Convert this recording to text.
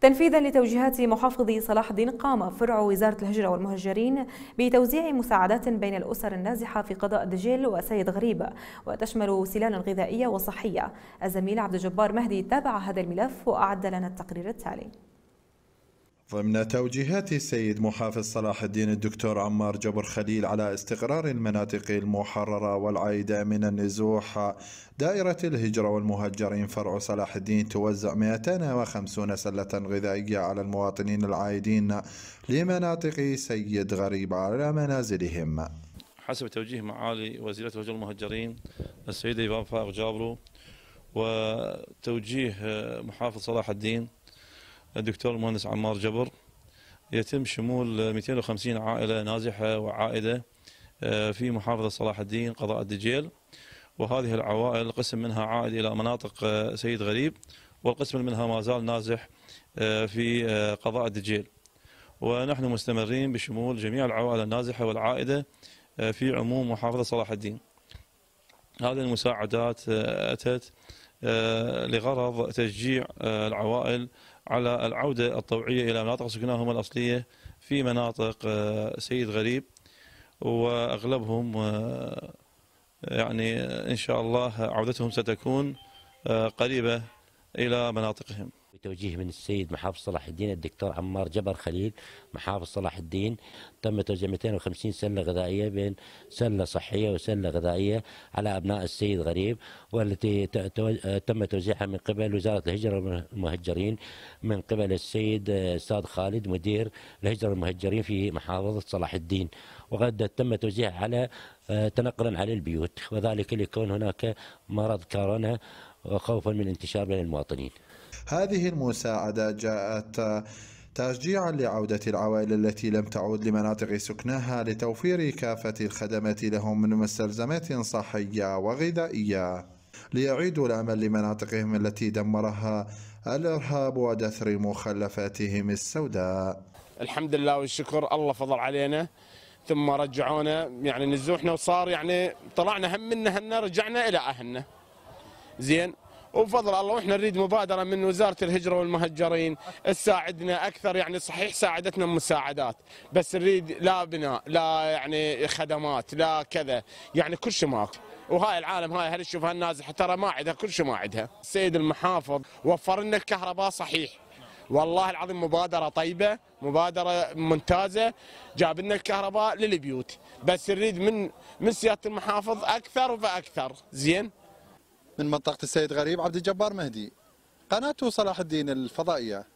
تنفيذا لتوجيهات محافظ صلاح الدين قام فرع وزارة الهجرة والمهجرين بتوزيع مساعدات بين الأسر النازحة في قضاء دجيل وسيد غريب وتشمل سلالا غذائية وصحية الزميل عبد الجبار مهدي تابع هذا الملف وأعد لنا التقرير التالي ضمن توجيهات السيد محافظ صلاح الدين الدكتور عمار جبر خليل على استقرار المناطق المحررة والعائدة من النزوح دائرة الهجرة والمهجرين فرع صلاح الدين توزع 250 سلة غذائية على المواطنين العائدين لمناطق سيد غريب على منازلهم حسب توجيه معالي وزيرة الهجرة والمهجرين السيدة إيفان فاق جابرو وتوجيه محافظ صلاح الدين الدكتور المهندس عمار جبر يتم شمول 250 عائلة نازحة وعائدة آه، في محافظة صلاح الدين قضاء الدجيل وهذه العوائل قسم منها عائد إلى مناطق آه، سيد غريب والقسم منها ما زال نازح آه، في قضاء الدجيل ونحن مستمرين بشمول جميع العوائل النازحة والعائدة في عموم محافظة صلاح الدين هذه المساعدات أتت آه، لغرض تشجيع آه، العوائل على العودة الطوعية إلى مناطق سكناهم الأصلية في مناطق آه، سيد غريب وأغلبهم يعني إن شاء الله عودتهم ستكون قريبة إلى مناطقهم بتوجيه من السيد محافظ صلاح الدين الدكتور عمار جبر خليل محافظ صلاح الدين تم توزيع 250 سله غذائيه بين سله صحيه وسله غذائيه على ابناء السيد غريب والتي تم توزيعها من قبل وزاره الهجره والمهجرين من قبل السيد استاذ خالد مدير الهجره والمهجرين في محافظه صلاح الدين وقد تم توزيعها على آه، تنقلا على البيوت وذلك لكون هناك مرض كورونا خوفا من انتشار بين المواطنين هذه المساعدة جاءت تشجيعا لعودة العوائل التي لم تعود لمناطق سكنها لتوفير كافة الخدمات لهم من مستلزمات صحية وغذائية ليعيدوا الأمل لمناطقهم التي دمرها الإرهاب ودثر مخلفاتهم السوداء الحمد لله والشكر الله فضل علينا ثم رجعونا يعني نزوحنا وصار يعني طلعنا هم من رجعنا إلى أهلنا زين وبفضل الله واحنا نريد مبادره من وزاره الهجره والمهجرين تساعدنا اكثر يعني صحيح ساعدتنا مساعدات بس نريد لا بناء لا يعني خدمات لا كذا يعني كل شيء ماكو وهاي العالم هاي هل تشوف هالنازحه ترى ما عندها كل شيء ما عندها السيد المحافظ وفر لنا الكهرباء صحيح والله العظيم مبادره طيبه مبادره ممتازه جاب لنا الكهرباء للبيوت بس نريد من من سياده المحافظ اكثر فاكثر زين من منطقة السيد غريب عبد الجبار مهدي قناة صلاح الدين الفضائية